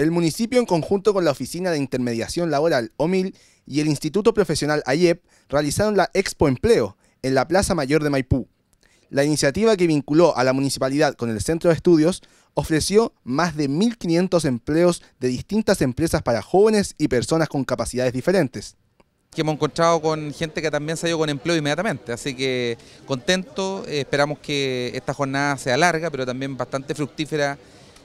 El municipio, en conjunto con la Oficina de Intermediación Laboral, OMIL, y el Instituto Profesional AIEP, realizaron la Expo Empleo en la Plaza Mayor de Maipú. La iniciativa que vinculó a la municipalidad con el centro de estudios ofreció más de 1.500 empleos de distintas empresas para jóvenes y personas con capacidades diferentes que hemos encontrado con gente que también salió con empleo inmediatamente, así que contento, eh, esperamos que esta jornada sea larga, pero también bastante fructífera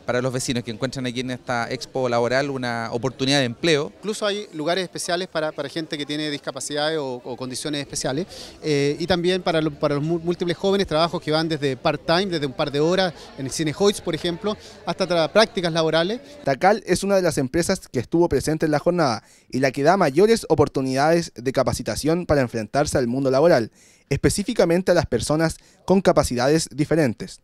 para los vecinos que encuentran aquí en esta expo laboral una oportunidad de empleo. Incluso hay lugares especiales para, gente que tiene discapacidades o, condiciones especiales eh, y también para, para los múltiples jóvenes trabajos que van desde part-time, desde un par de horas en el cine Hoyts, por ejemplo, hasta prácticas laborales. Tacal es una de las empresas que estuvo presente en la jornada y la que da mayores oportunidades de capacitación para enfrentarse al mundo laboral, específicamente a las personas con capacidades diferentes.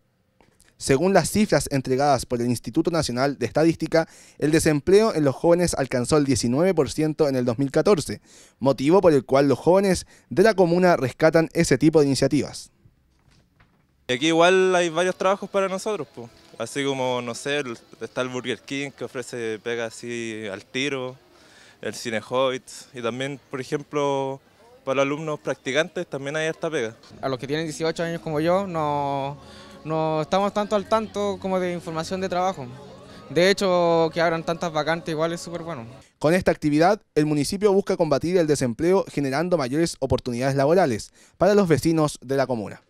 Según las cifras entregadas por el Instituto Nacional de Estadística, el desempleo en los jóvenes alcanzó el 19% en el 2014, motivo por el cual los jóvenes de la comuna rescatan ese tipo de iniciativas. Aquí igual hay varios trabajos para nosotros, así como, no sé, está el Burger King que ofrece pegas así al tiro, el Cine y también, por ejemplo, para alumnos practicantes también hay esta pega. A los que tienen 18 años como yo, no no estamos tanto al tanto como de información de trabajo. De hecho, que abran tantas vacantes igual es súper bueno. Con esta actividad, el municipio busca combatir el desempleo generando mayores oportunidades laborales para los vecinos de la comuna.